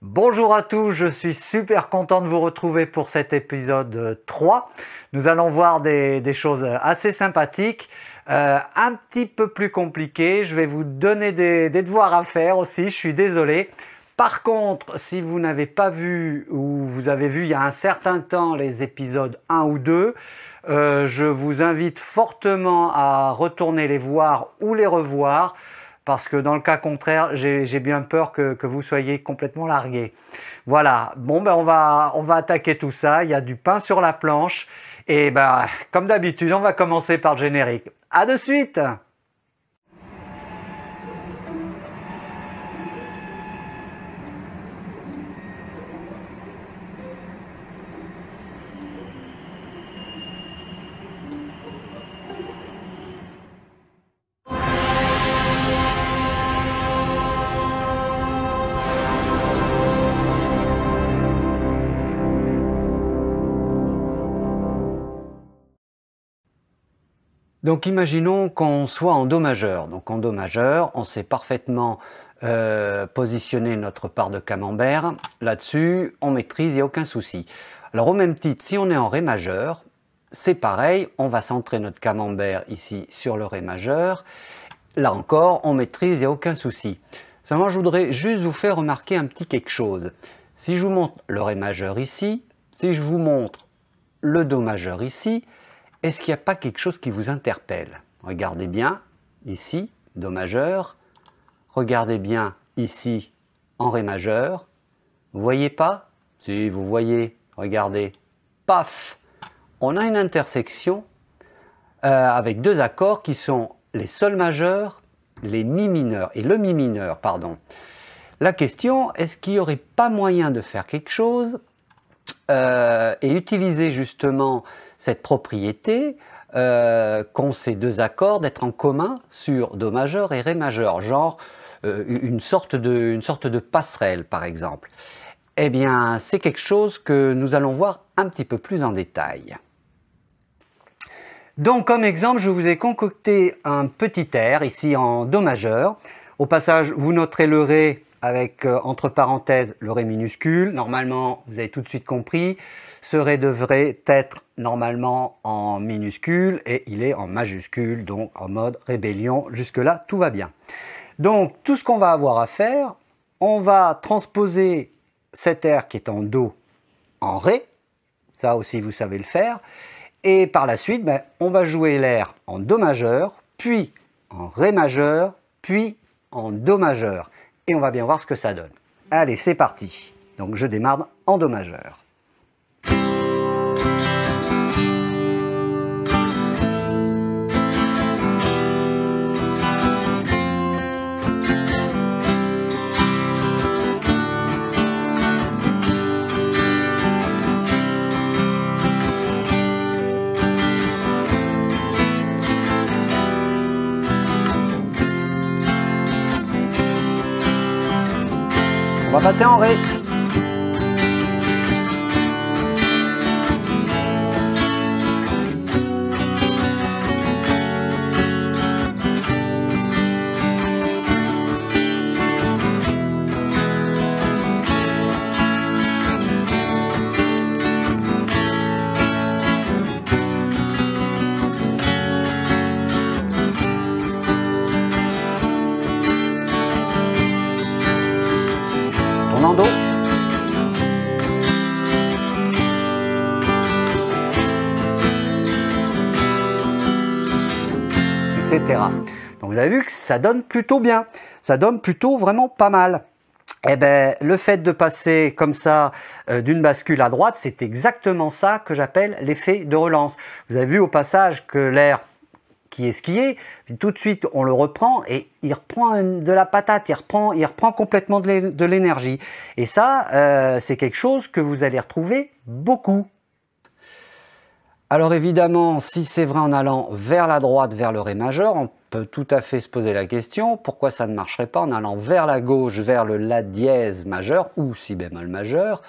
Bonjour à tous, je suis super content de vous retrouver pour cet épisode 3. Euh, Nous allons voir des, choses euh, assez sympathiques, euh, un petit peu plus compliquées. Je vais vous donner des, devoirs à faire aussi, je suis désolé. Par contre, si vous n'avez pas vu ou vous avez vu il y a un certain temps les épisodes 1 ou 2, je vous invite fortement à retourner les voir ou les revoir parce que dans le cas contraire, j'ai bien peur que, vous soyez complètement largué. Voilà, bon ben on va, on va attaquer tout ça, il y a du pain sur la planche, et ben comme d'habitude, on va commencer par le générique. À de suite Donc imaginons qu'on soit en Do majeur. Donc en Do majeur, on sait parfaitement euh, positionner notre part de camembert. Là-dessus, on maîtrise, il n'y a aucun souci. Alors au même titre, si on est en Ré majeur, c'est pareil, on va centrer notre camembert ici sur le Ré majeur. Là encore, on maîtrise, et aucun souci. Seulement, je voudrais juste vous faire remarquer un petit quelque chose. Si je vous montre le Ré majeur ici, si je vous montre le Do majeur ici, est-ce qu'il n'y a pas quelque chose qui vous interpelle Regardez bien ici, Do majeur. Regardez bien ici, en Ré majeur. Vous voyez pas Si, vous voyez. Regardez. Paf On a une intersection euh, avec deux accords qui sont les sol majeurs, les mi mineurs et le mi mineur, pardon. La question, est-ce qu'il n'y aurait pas moyen de faire quelque chose euh, et utiliser justement cette propriété euh, qu'ont ces deux accords d'être en commun sur Do majeur et Ré majeur, genre euh, une, sorte de, sorte de passerelle par exemple. Eh bien, c'est quelque chose que nous allons voir un petit peu plus en détail. Donc, comme exemple, je vous ai concocté un petit air ici en Do majeur. Au passage, vous noterez le Ré avec euh, entre parenthèses le ré minuscule. Normalement, vous avez tout de suite compris, ce ré devrait être normalement en minuscule et il est en majuscule, donc en mode rébellion. Jusque-là, tout va bien. Donc, tout ce qu'on va avoir à faire, on va transposer cet air qui est en Do en Ré. Ça aussi, vous savez le faire. Et par la suite, ben, on va jouer l'air en Do majeur, puis en Ré majeur, puis en Do majeur et on va bien voir ce que ça donne. Allez, c'est parti. Donc je démarre en Do majeur. passer en ré. ça donne plutôt bien. Ça donne plutôt vraiment pas mal. Eh ben, le fait de passer comme ça euh, d'une bascule à droite, c'est exactement ça que j'appelle l'effet de relance. Vous avez vu au passage que l'air qui est skié, tout de suite on le reprend et il reprend de la patate, il reprend, il reprend complètement de l'énergie. Et ça, euh, c'est quelque chose que vous allez retrouver beaucoup alors évidemment, si c'est vrai en allant vers la droite, vers le Ré majeur, on peut tout à fait se poser la question pourquoi ça ne marcherait pas en allant vers la gauche, vers le La dièse majeur ou Si bémol majeur,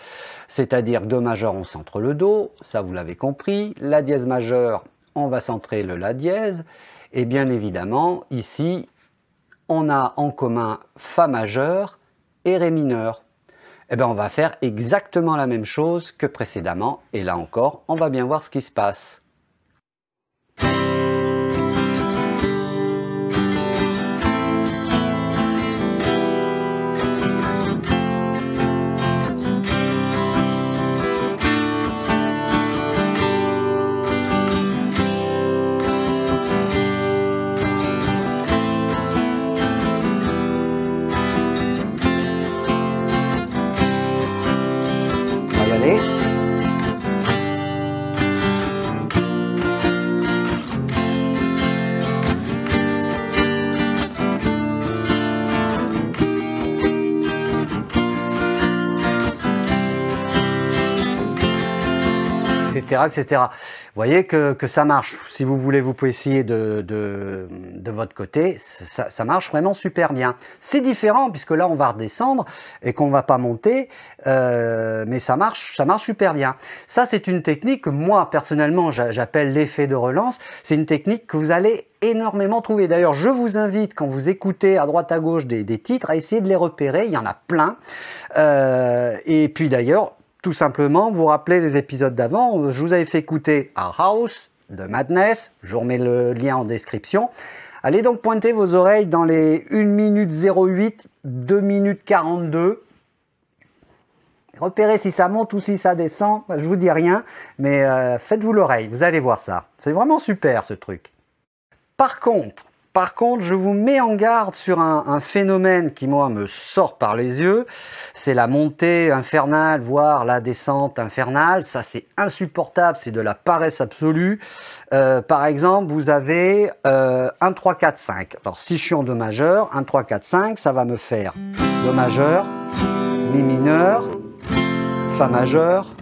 c'est-à-dire Do majeur, on centre le Do, ça vous l'avez compris, La dièse majeur, on va centrer le La dièse, et bien évidemment, ici, on a en commun Fa majeur et Ré mineur. Eh bien, on va faire exactement la même chose que précédemment. Et là encore, on va bien voir ce qui se passe. etc., Vous voyez que, ça marche. Si vous voulez, vous pouvez essayer de, de, votre côté. Ça, marche vraiment super bien. C'est différent puisque là, on va redescendre et qu'on ne va pas monter, euh, mais ça marche, ça marche super bien. Ça, c'est une technique que moi, personnellement, j'appelle l'effet de relance. C'est une technique que vous allez énormément trouver D'ailleurs, je vous invite, quand vous écoutez à droite à gauche des, titres, à essayer de les repérer. Il y en a plein. Euh, et puis d'ailleurs, tout simplement vous rappelez les épisodes d'avant. Je vous avais fait écouter A House de Madness. Je vous remets le lien en description. Allez donc pointer vos oreilles dans les 1 minute 08, 2 minutes 42. Repérez si ça monte ou si ça descend. Je vous dis rien, mais euh, faites-vous l'oreille. Vous allez voir ça. C'est vraiment super ce truc. Par contre, par contre, je vous mets en garde sur un, phénomène qui, moi, me sort par les yeux. C'est la montée infernale, voire la descente infernale. Ça, c'est insupportable. C'est de la paresse absolue. Euh, par exemple, vous avez 1, 3, 4, 5. Alors, si je suis en Do majeur, 1, 3, 4, 5, ça va me faire Do majeur, Mi mineur, Fa majeur,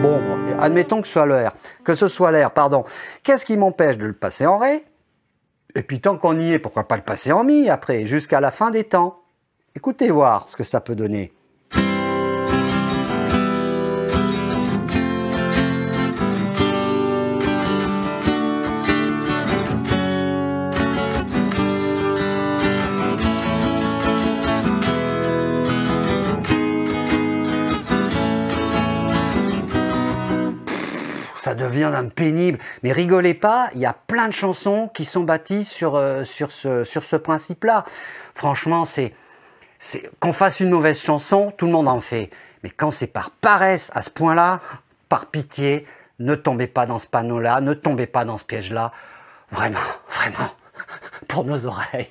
Bon, admettons que ce soit l'air. que ce soit l'air, pardon. Qu'est-ce qui m'empêche de le passer en Ré et puis tant qu'on y est, pourquoi pas le passer en mi après, jusqu'à la fin des temps Écoutez voir ce que ça peut donner. d'un pénible. Mais rigolez pas, il y a plein de chansons qui sont bâties sur, euh, sur ce, sur ce principe-là. Franchement, c'est qu'on fasse une mauvaise chanson, tout le monde en fait. Mais quand c'est par paresse à ce point-là, par pitié, ne tombez pas dans ce panneau-là, ne tombez pas dans ce piège-là. Vraiment, vraiment, pour nos oreilles.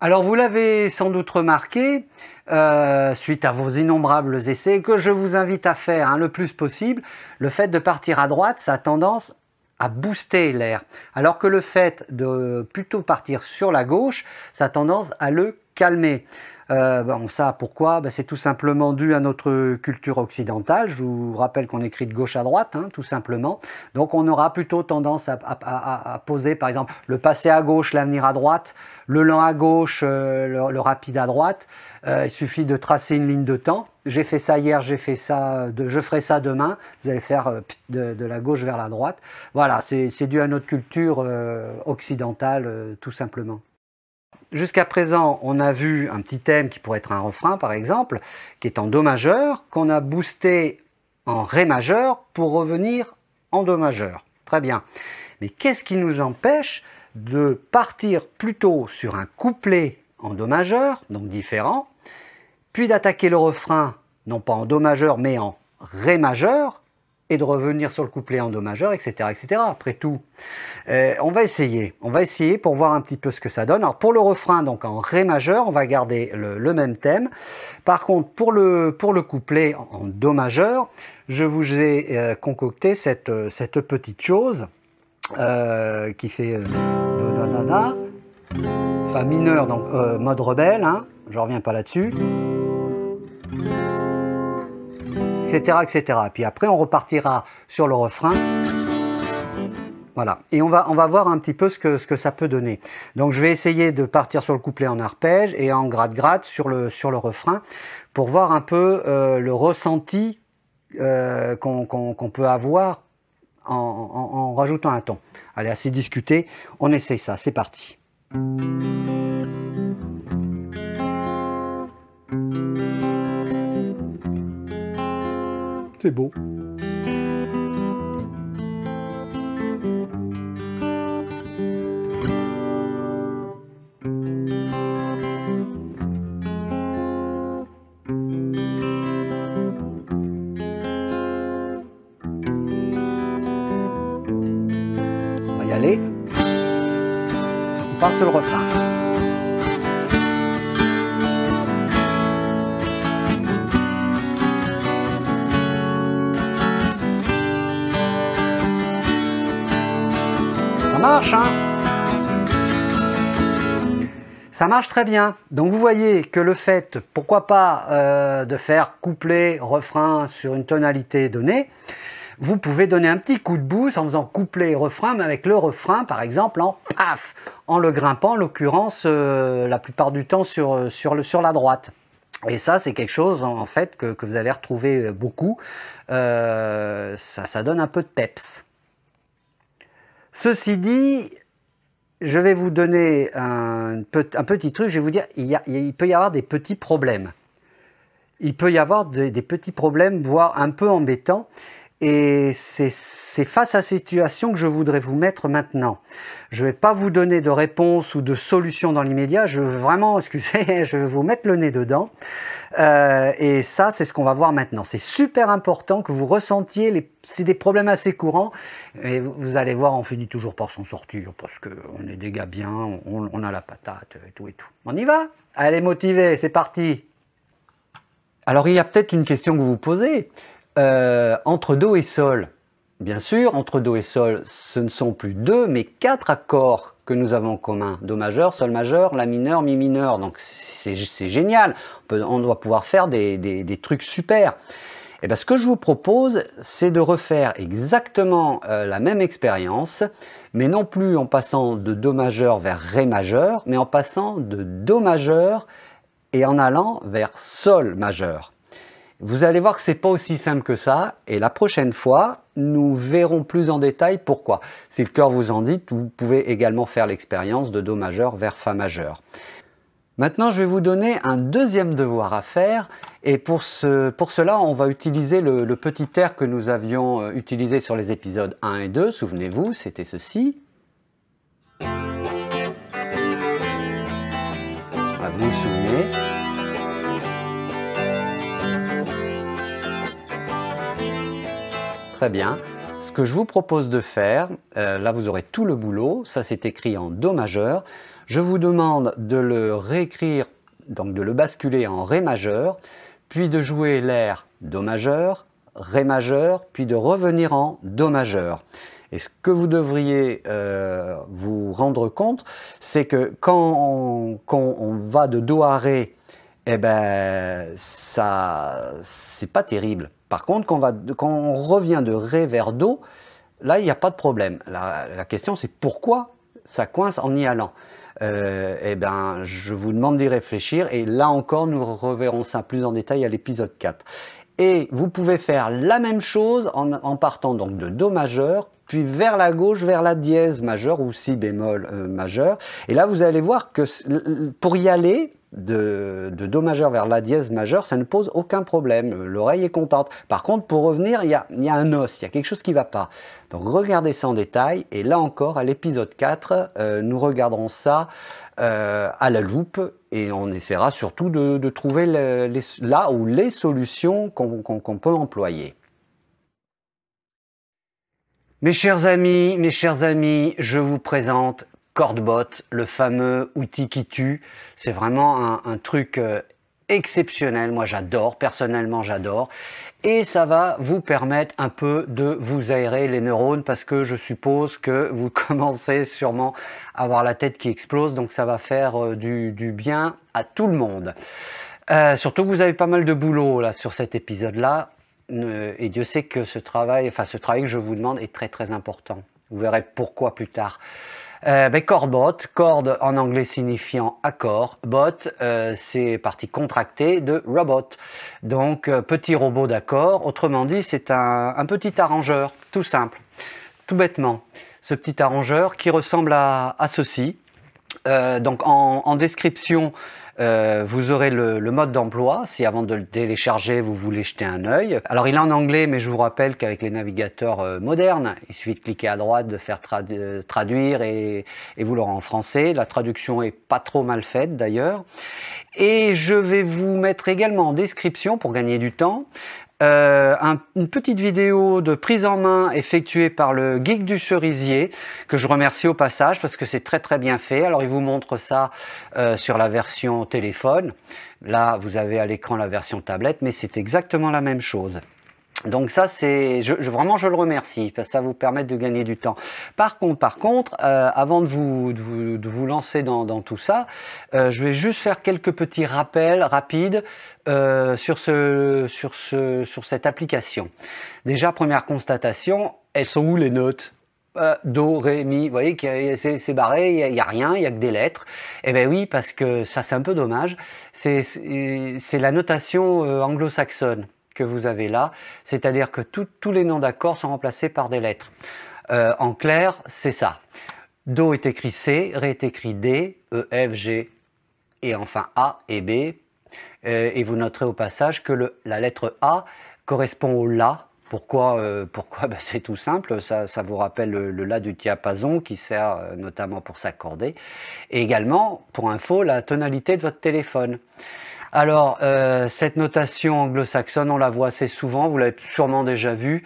Alors vous l'avez sans doute remarqué, euh, suite à vos innombrables essais, que je vous invite à faire hein, le plus possible, le fait de partir à droite, ça a tendance à booster l'air, alors que le fait de plutôt partir sur la gauche, ça a tendance à le calmer. Euh, ça, pourquoi ben, C'est tout simplement dû à notre culture occidentale. Je vous rappelle qu'on écrit de gauche à droite, hein, tout simplement. Donc on aura plutôt tendance à, poser, par exemple, le passé à gauche, l'avenir à droite, le lent à gauche, euh, le, rapide à droite. Euh, il suffit de tracer une ligne de temps. J'ai fait ça hier, j'ai fait ça, je ferai ça demain. Vous allez faire euh, de, la gauche vers la droite. Voilà, c'est dû à notre culture occidentale, tout simplement jusqu'à présent, on a vu un petit thème qui pourrait être un refrain, par exemple, qui est en Do majeur, qu'on a boosté en Ré majeur pour revenir en Do majeur. Très bien. Mais qu'est-ce qui nous empêche de partir plutôt sur un couplet en Do majeur, donc différent, puis d'attaquer le refrain, non pas en Do majeur, mais en Ré majeur, et de revenir sur le couplet en do majeur, etc., etc. Après tout, euh, on va essayer. On va essayer pour voir un petit peu ce que ça donne. Alors pour le refrain, donc en ré majeur, on va garder le, même thème. Par contre, pour le, couplet en, do majeur, je vous ai euh, concocté euh, cette, petite chose qui fait do, do, fa mineur, donc mode rebelle. je hein. je reviens pas là-dessus etc., etc. Puis après, on repartira sur le refrain. Voilà. Et on va, on va voir un petit peu ce que, ce que ça peut donner. Donc je vais essayer de partir sur le couplet en arpège et en grade grade sur le, sur le refrain pour voir un peu euh, le ressenti euh, qu'on peut avoir en, rajoutant un ton. Allez, assez discuté. On essaye ça. C'est parti. C'est beau. On va y aller. On part sur le refrain. marche très bien. Donc vous voyez que le fait, pourquoi pas, euh, de faire coupler refrain sur une tonalité donnée, vous pouvez donner un petit coup de boost en faisant couplet, refrain, mais avec le refrain, par exemple, en paf, en le grimpant, en l'occurrence, euh, la plupart du temps sur, euh, sur, le, sur la droite. Et ça, c'est quelque chose en fait que, vous allez retrouver beaucoup. ça, ça donne un peu de peps. Ceci dit, je vais vous donner un, petit truc, je vais vous dire, il, peut y avoir des petits problèmes. Il peut y avoir des petits problèmes, voire un peu embêtants. Et c'est face à cette situation que je voudrais vous mettre maintenant. Je ne vais pas vous donner de réponse ou de solution dans l'immédiat. Je veux vraiment, excusez, je vais vous mettre le nez dedans. Euh, et ça, c'est ce qu'on va voir maintenant. C'est super important que vous ressentiez C'est des problèmes assez courants. Et vous allez voir, on finit toujours par s'en sortir parce qu'on est des gars bien, on, on a la patate et tout et tout. On y va Allez, motivé, c'est parti. Alors, il y a peut-être une question que vous vous posez. Euh, entre Do et Sol. Bien sûr, entre Do et Sol, ce ne sont plus deux, mais quatre accords que nous avons en commun. Do majeur, Sol majeur, La mineur, Mi mineur. Donc c'est génial. On, doit pouvoir faire des, trucs super. Et eh bien, ce que je vous propose, c'est de refaire exactement euh, la même expérience, mais non plus en passant de Do majeur vers Ré majeur, mais en passant de Do majeur et en allant vers Sol majeur. Vous allez voir que ce n'est pas aussi simple que ça. Et la prochaine fois, nous verrons plus en détail pourquoi. Si le cœur vous en dit, vous pouvez également faire l'expérience de Do majeur vers Fa majeur. Maintenant, je vais vous donner un deuxième devoir à faire. Et pour, cela, on va utiliser le, petit air que nous avions euh, utilisé sur les épisodes 1 et 2. Souvenez-vous, c'était ceci. vous vous souvenez très bien. Ce que je vous propose de faire, euh, là vous aurez tout le boulot, ça c'est écrit en Do majeur. Je vous demande de le réécrire, donc de le basculer en Ré majeur, puis de jouer l'air Do majeur, Ré majeur, puis de revenir en Do majeur. Et ce que vous devriez euh, vous rendre compte, c'est que quand on, va de Do à Ré, eh ben, ça, c'est pas terrible. Par contre, quand on, revient de ré vers do, là, il n'y a pas de problème. La, question, c'est pourquoi ça coince en y allant euh, Eh bien, je vous demande d'y réfléchir. Et là encore, nous reverrons ça plus en détail à l'épisode 4. Et vous pouvez faire la même chose en, en partant donc de Do majeur puis vers la gauche, vers la dièse majeure ou si bémol euh, majeur. Et là, vous allez voir que pour y aller, de, de, Do majeur vers La dièse majeure, ça ne pose aucun problème. Euh, l'oreille est contente. Par contre, pour revenir, il y a, y a, un os, il y a quelque chose qui ne va pas. Donc regardez ça en détail. Et là encore, à l'épisode 4, euh, nous regarderons ça à la loupe et on essaiera surtout de, trouver là où les solutions qu'on peut employer. Mes chers amis, mes chers amis, je vous présente Cordbot, le fameux outil qui tue. C'est vraiment un, truc euh, exceptionnel. Moi, j'adore. Personnellement, j'adore. Et ça va vous permettre un peu de vous aérer les neurones parce que je suppose que vous commencez sûrement à avoir la tête qui explose. Donc, ça va faire euh, du, bien à tout le monde. Euh, surtout vous avez pas mal de boulot là sur cet épisode-là et Dieu sait que ce travail, enfin ce travail que je vous demande est très très important. Vous verrez pourquoi plus tard. Euh, ben, corde en anglais signifiant accord, bot euh, c'est partie contractée de robot, donc euh, petit robot d'accord, autrement dit c'est un, petit arrangeur, tout simple, tout bêtement. Ce petit arrangeur qui ressemble à, ceci, euh, donc en description euh, vous aurez le, mode d'emploi si avant de le télécharger, vous voulez jeter un œil. Alors il est en anglais, mais je vous rappelle qu'avec les navigateurs euh, modernes, il suffit de cliquer à droite, de faire euh, traduire et, vous l'aurez en français. La traduction est pas trop mal faite d'ailleurs. Et je vais vous mettre également en description, pour gagner du temps, euh, une petite vidéo de prise en main effectuée par le geek du cerisier que je remercie au passage parce que c'est très très bien fait. Alors il vous montre ça euh, sur la version téléphone. Là vous avez à l'écran la version tablette mais c'est exactement la même chose. Donc ça, c'est je, je, vraiment je le remercie parce que ça vous permet de gagner du temps. Par contre, par contre, euh, avant de vous, de vous, de vous lancer dans, dans tout ça, euh, je vais juste faire quelques petits rappels rapides euh, sur ce sur ce sur cette application. Déjà première constatation, elles sont où les notes euh, Do, Ré, Mi, vous voyez que c'est barré, il n'y a, a, rien, il n'y a que des lettres. Eh bien oui, parce que ça c'est un peu dommage, c'est la notation euh, anglo-saxonne que vous avez là, c'est-à-dire que tous les noms d'accords sont remplacés par des lettres. Euh, en clair, c'est ça. Do est écrit C, Ré est écrit D, E, F, G et enfin A et B. Euh, et vous noterez au passage que la lettre A correspond au La. Pourquoi, euh, pourquoi ben, C'est tout simple, ça, vous rappelle le, le, La du diapason qui sert notamment pour s'accorder. Et également, pour info, la tonalité de votre téléphone. Alors, euh, cette notation anglo-saxonne, on la voit assez souvent, vous l'avez sûrement déjà vu.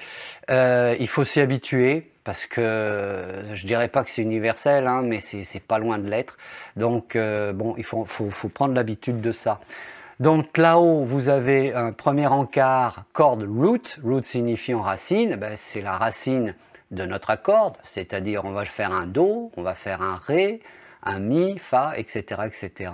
Euh, il faut s'y habituer parce que euh, je dirais pas que c'est universel, hein, mais mais c'est pas loin de l'être. Donc, bon, il faut, prendre l'habitude de ça. Donc là-haut, vous avez un premier encart corde root. Root en racine. Ben, c'est la racine de notre accord, c'est-à-dire on va faire un do, on va faire un ré, un mi, fa, etc., etc.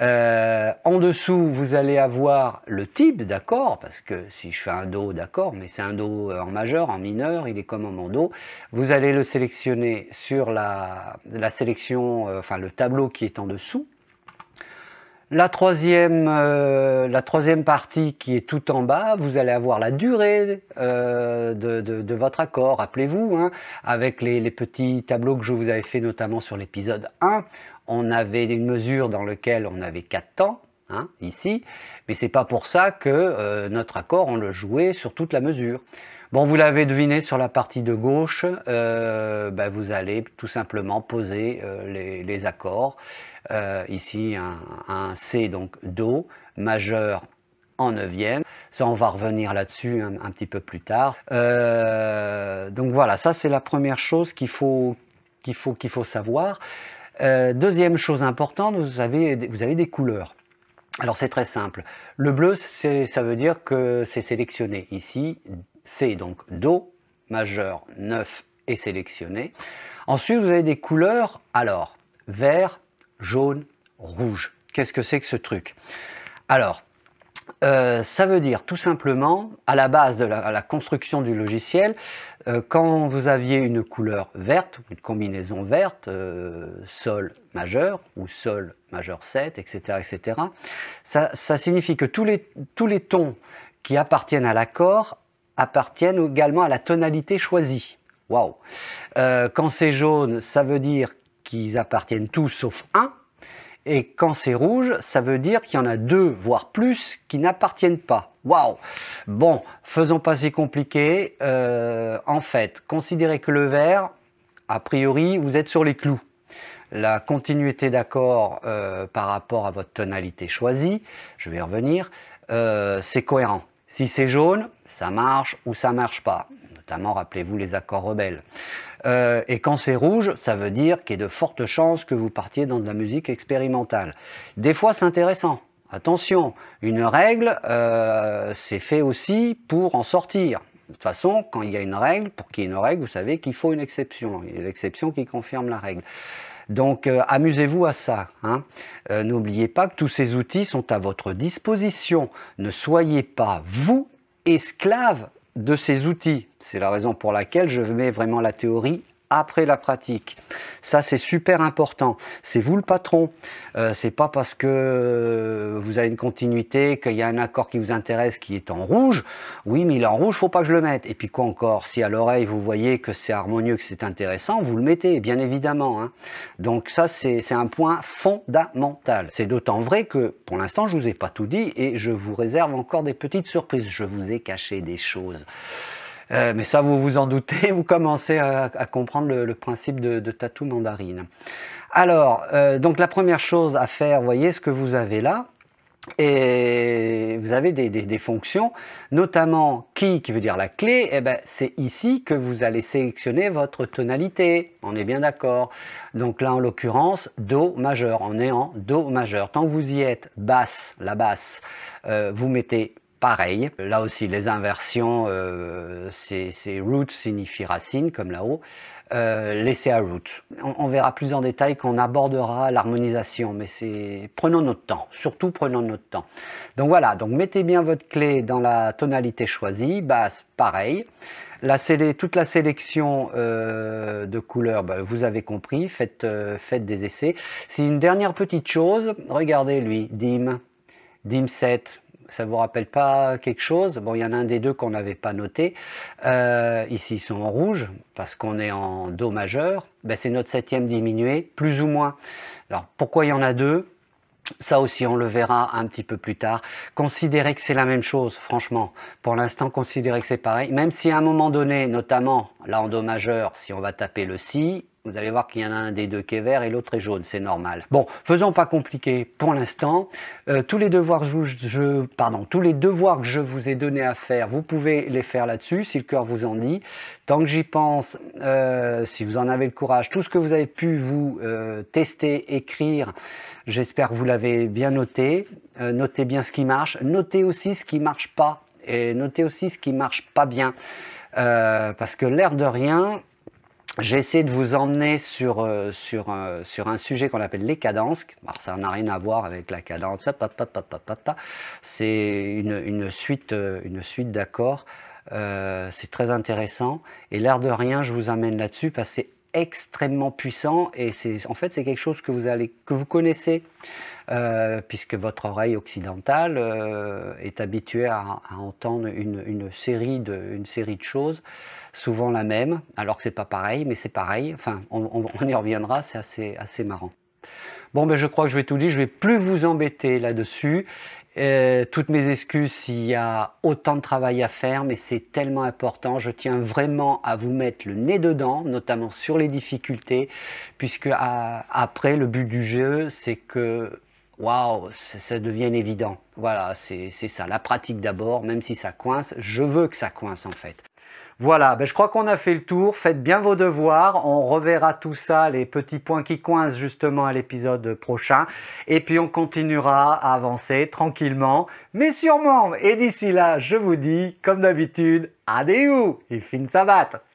Euh, en dessous, vous allez avoir le type d'accord, parce que si je fais un Do, d'accord, mais c'est un Do euh, en majeur, en mineur, il est comme en Do. Vous allez le sélectionner sur la, sélection, euh, enfin le tableau qui est en dessous. Euh, la troisième, partie qui est tout en bas, vous allez avoir la durée euh, de, votre accord, rappelez-vous, hein. avec les, petits tableaux que je vous avais fait notamment sur l'épisode 1, on avait une mesure dans laquelle on avait 4 temps, hein, ici, mais n'est pas pour ça que euh, notre accord, on le jouait sur toute la mesure. Bon, vous l'avez deviné, sur la partie de gauche, euh, ben, vous allez tout simplement poser euh, les, accords. Euh, ici, un, C, donc Do, majeur en neuvième. Ça, on va revenir là-dessus un, petit peu plus tard. donc voilà, ça c'est la première chose qu'il faut, qu'il faut, qu'il faut savoir. deuxième chose importante, vous avez, vous avez des couleurs. Alors c'est très simple. Le bleu, ça veut dire que c'est sélectionné. Ici, C, donc Do majeur 9 est sélectionné. Ensuite, vous avez des couleurs, alors, vert, jaune, rouge. Qu'est-ce que c'est que ce truc Alors, euh, ça veut dire tout simplement, à la base de la, construction du logiciel, euh, quand vous aviez une couleur verte, une combinaison verte, euh, sol majeur ou sol majeur 7, etc., etc., ça, ça signifie que tous les, tous les tons qui appartiennent à l'accord appartiennent également à la tonalité choisie. Waouh euh, Quand c'est jaune, ça veut dire qu'ils appartiennent tous sauf un. Et quand c'est rouge, ça veut dire qu'il y en a deux, voire plus, qui n'appartiennent pas. Waouh Bon, faisons pas si compliqué. Euh, en fait, considérez que le vert, a priori, vous êtes sur les clous. La continuité d'accord euh, par rapport à votre tonalité choisie, je vais y revenir, c'est cohérent. Si c'est jaune, ça marche ou ça marche pas. Notamment, rappelez-vous les accords rebelles. Euh, et quand c'est rouge, ça veut dire qu'il y a de fortes chances que vous partiez dans de la musique expérimentale. Des fois, c'est intéressant. Attention, une règle, euh, c'est fait aussi pour en sortir. De toute façon, quand il y a une règle, pour qu'il y ait une règle, vous savez qu'il faut une exception. Il y a l'exception qui confirme la règle. Donc euh, amusez-vous à ça. Hein. Euh, n'oubliez pas que tous ces outils sont à votre disposition. Ne soyez pas, vous, esclave de ces outils. C'est la raison pour laquelle je mets vraiment la théorie après la pratique. Ça, c'est super important. C'est vous le patron. Euh, c'est pas parce que vous avez une continuité, qu'il y a un accord qui vous intéresse qui est en rouge. Oui, mais il est en rouge, faut pas que je le mette. Et puis quoi encore Si à l'oreille vous voyez que c'est harmonieux, que c'est intéressant, vous le mettez, bien évidemment. Hein. Donc ça, c'est un point fondamental. C'est d'autant vrai que pour l'instant, je vous ai pas tout dit et je vous réserve encore des petites surprises. Je vous ai caché des choses. Euh, mais ça, vous vous en doutez, vous commencez à, comprendre le, principe de, Tattoo mandarine. Alors, euh, donc la première chose à faire, voyez ce que vous avez là. Et vous avez des, fonctions, notamment qui, qui veut dire la clé, et eh ben, c'est ici que vous allez sélectionner votre tonalité, on est bien d'accord. Donc là en l'occurrence, Do majeur, on est en Do majeur. Tant que vous y êtes, basse, la basse, euh, vous mettez pareil. Là aussi, les inversions, euh, c'est root signifie racine, comme là-haut. Euh, laisser à root. On, verra plus en détail quand on abordera l'harmonisation, mais c'est prenons notre temps, surtout prenons notre temps. Donc voilà, donc mettez bien votre clé dans la tonalité choisie, basse pareil. toute la sélection euh, de couleurs, ben, vous avez compris, faites, euh, des essais. C'est une dernière petite chose, regardez lui, dim, dim 7, ça ne vous rappelle pas quelque chose Bon, il y en a un des deux qu'on n'avait pas noté. Euh, ici, ils sont en rouge parce qu'on est en Do majeur. Ben, c'est notre septième diminué, plus ou moins. Alors, pourquoi il y en a deux ça aussi, on le verra un petit peu plus tard. Considérez que c'est la même chose, franchement. Pour l'instant, considérez que c'est pareil. Même si à un moment donné, notamment là en Do majeur, si on va taper le Si, vous allez voir qu'il y en a un des deux qui est vert et l'autre est jaune, c'est normal. Bon, faisons pas compliqué pour l'instant. Euh, tous, les devoirs je, les devoirs que je vous ai donné à faire, vous pouvez les faire là-dessus, si le cœur vous en dit. Tant que j'y pense, euh, si vous en avez le courage, tout ce que vous avez pu vous euh, tester, écrire, j'espère que vous l'avez bien noté. notez bien ce qui marche. Notez aussi ce qui marche pas et notez aussi ce qui marche pas bien. parce que l'air de rien, J'essaie de vous emmener sur, euh, sur, euh, sur un sujet qu'on appelle les cadences. Alors, ça n'a rien à voir avec la cadence, c'est une, suite, euh, une suite d'accords. c'est très intéressant. Et l'air de rien, je vous amène là-dessus parce que c'est extrêmement puissant et c'est en fait c'est quelque chose que vous allez que vous connaissez euh, puisque votre oreille occidentale euh, est habituée à, entendre une, série de série de choses souvent la même alors que c'est pas pareil mais c'est pareil enfin on, on y reviendra c'est assez assez marrant Bon, ben, je crois que je vais tout dire. Je vais plus vous embêter là-dessus. Euh, toutes mes excuses s'il y a autant de travail à faire, mais c'est tellement important. Je tiens vraiment à vous mettre le nez dedans, notamment sur les difficultés, puisque après, le but du jeu, c'est que waouh, ça devient évident. Voilà, c'est ça. La pratique d'abord, même si ça coince, je veux que ça coince en fait. Voilà, ben, je crois qu'on a fait le tour. Faites bien vos devoirs. On reverra tout ça, les petits points qui coincent justement à l'épisode prochain. Et puis on continuera à avancer tranquillement, mais sûrement. Et d'ici là, je vous dis, comme d'habitude, adieu et fin sabbat.